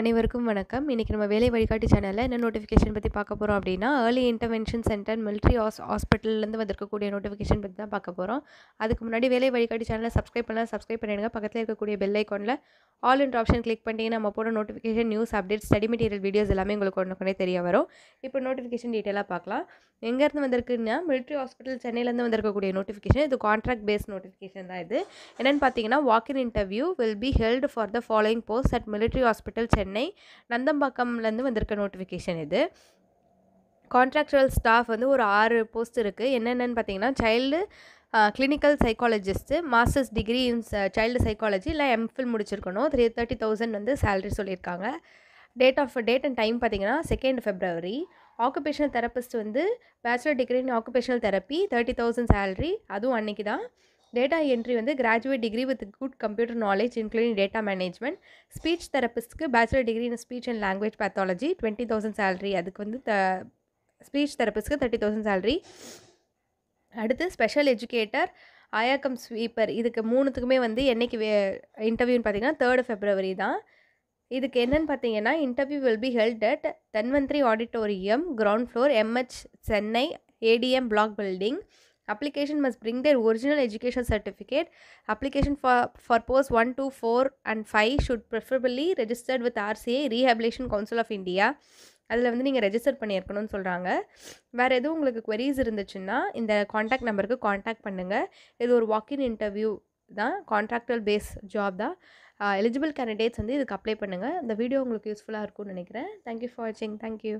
அனைவருக்கும் வணக்கம் இன்றைக்கி நம்ம வேலை வழிகாட்டி சேனலில் என்ன நோட்டிஃபிகேஷன் பற்றி பார்க்க போகிறோம் அப்படின்னா ஏர்லி இன்டர்வென்ஷன் சென்டர் மிலிட்ரி ஹாஸ் ஹாஸ்பிட்டல்லேருந்து வந்திருக்கக்கூடிய நோட்டிஃபிகேஷன் பற்றி தான் பார்க்க போகிறோம் அதுக்கு முன்னாடி வேலை வழிகாட்டி சேனலை சப்ஸ்கிரைப் பண்ணலாம் சப்ஸ்கிரைப் பண்ணிடுங்க பக்கத்தில் இருக்கக்கூடிய பெல் ஐக்கானில் ஆல் இன்ட் ஆப்ஷன் கிளிக் பண்ணிட்டீங்கன்னா நம்ம போட notification news update study material videos எல்லாமே உங்களுக்கு ஒன்று கொண்டே தெரிய வரும் இப்போ நோட்டிஃபிகேஷன் டீட்டெயிலாக பார்க்கலாம் எங்கேருந்து வந்திருக்குன்னா மிலிட்ரி ஹாஸ்பிட்டல் சென்னையிலேருந்து வந்திருக்கக்கூடிய நோட்டிஃபிகேஷன் இது கான்ட்ராக்ட் பேஸ் நோட்டிஃபிகேஷன் தான் இது என்னென்னு பார்த்தீங்கன்னா walk in interview will be held for the following post at military hospital Chennai நந்தம்பாக்கம்லேருந்து வந்திருக்க நோட்டிஃபிகேஷன் இது கான்ட்ராக்சுவல் ஸ்டாஃப் வந்து ஒரு ஆறு போஸ்ட் இருக்குது என்னென்னு பார்த்தீங்கன்னா child clinical psychologist masters degree in child psychology இல்லை எம்ஃபில் முடிச்சிருக்கணும் த்ரீ தேர்ட்டி தௌசண்ட் வந்து சேலரி சொல்லியிருக்காங்க date of date and time பார்த்தீங்கன்னா செகண்ட் ஃபெப்ரவரி ஆக்குபேஷனல் தெரப்பிஸ்ட் வந்து bachelor degree in occupational therapy thirty thousand salary அதுவும் அன்றைக்கி தான் டேட்டா என்ட்ரி வந்து graduate degree with good computer knowledge including data management speech தெரப்பிஸ்ட்க்கு bachelor degree in speech and language pathology twenty thousand salary அதுக்கு வந்து த speech தெரப்பிஸ்ட்க்கு thirty thousand salary அடுத்து special educator ஆயாக்கம் ஸ்வீப்பர் இதுக்கு மூணுத்துக்குமே வந்து என்றைக்கு வே இன்டர்வியூன்னு பார்த்தீங்கன்னா தேர்டு ஃபெப்ரவரி தான் இதுக்கு என்னென்னு பார்த்தீங்கன்னா interview will be held at Dhanvantari auditorium ground floor MH Chennai ATM block building application must bring their original education certificate application for for post one two four and five should preferably registered with RCA rehabilitation council of India அதில் வந்து நீங்கள் register பண்ணியிருக்கணும்னு சொல்கிறாங்க வேறு எதுவும் உங்களுக்கு queries இருந்துச்சுன்னா இந்த contact நம்பருக்கு காண்டாக்ட் பண்ணுங்கள் இது ஒரு வாக்கின் இன்டர்வியூ தான் கான்ட்ராக்டல் பேஸ் ஜாப் தான் எலிஜிபிள் கேண்டிடேட்ஸ் வந்து இதுக்கு அப்ளை பண்ணுங்கள் இந்த வீடியோ உங்களுக்கு யூஸ்ஃபுல்லாக இருக்கும்னு நினைக்கிறேன் தேங்க்யூ ஃபார் வாட்சிங் தேங்க்யூ